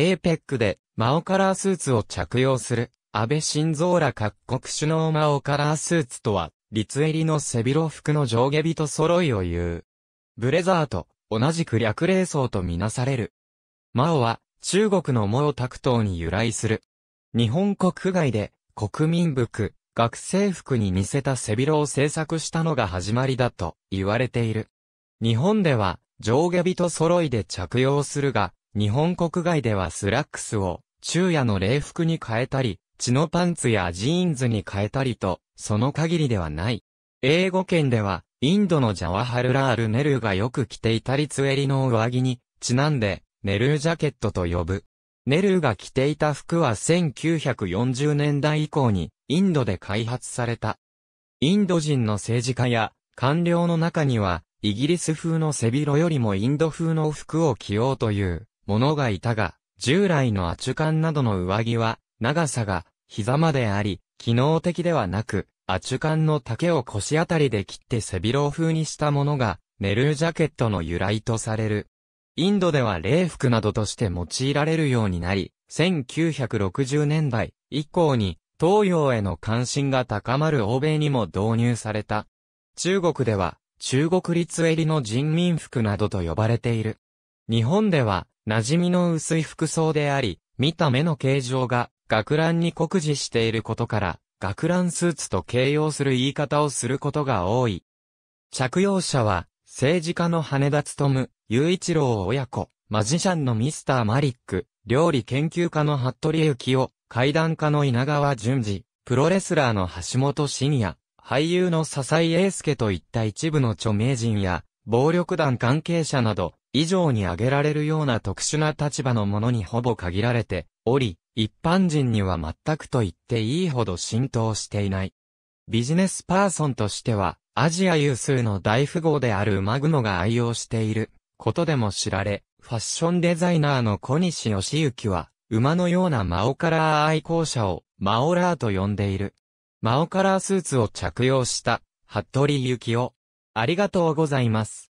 APEC で、マオカラースーツを着用する、安倍晋三ら各国首脳マオカラースーツとは、立襟の背広服の上下人揃いを言う。ブレザーと、同じく略礼装とみなされる。マオは、中国の毛沢東に由来する。日本国外で、国民服、学生服に似せた背広を制作したのが始まりだと言われている。日本では上下人揃いで着用するが、日本国外ではスラックスを昼夜の礼服に変えたり、血のパンツやジーンズに変えたりと、その限りではない。英語圏では、インドのジャワハルラール・ネルーがよく着ていたリツエリの上着に、ちなんで、ネルージャケットと呼ぶ。ネルーが着ていた服は1940年代以降に、インドで開発された。インド人の政治家や、官僚の中には、イギリス風の背広よりもインド風の服を着ようという、物がいたが、従来のアチュカンなどの上着は、長さが膝まであり、機能的ではなく、アチュカンの丈を腰あたりで切って背広風にしたものが、ネルージャケットの由来とされる。インドでは礼服などとして用いられるようになり、1960年代以降に東洋への関心が高まる欧米にも導入された。中国では中国立襟の人民服などと呼ばれている。日本では、馴染みの薄い服装であり、見た目の形状が、学ランに酷似していることから、学ランスーツと形容する言い方をすることが多い。着用者は、政治家の羽田む、雄一郎親子、マジシャンのミスターマリック、料理研究家の服部幸雄、怪談家の稲川淳二、プロレスラーの橋本真也、俳優の笹井英介といった一部の著名人や、暴力団関係者など、以上に挙げられるような特殊な立場のものにほぼ限られており、一般人には全くと言っていいほど浸透していない。ビジネスパーソンとしては、アジア有数の大富豪である馬雲が愛用していることでも知られ、ファッションデザイナーの小西義行は、馬のようなマオカラー愛好者をマオラーと呼んでいる。マオカラースーツを着用した、服部幸雄。ありがとうございます。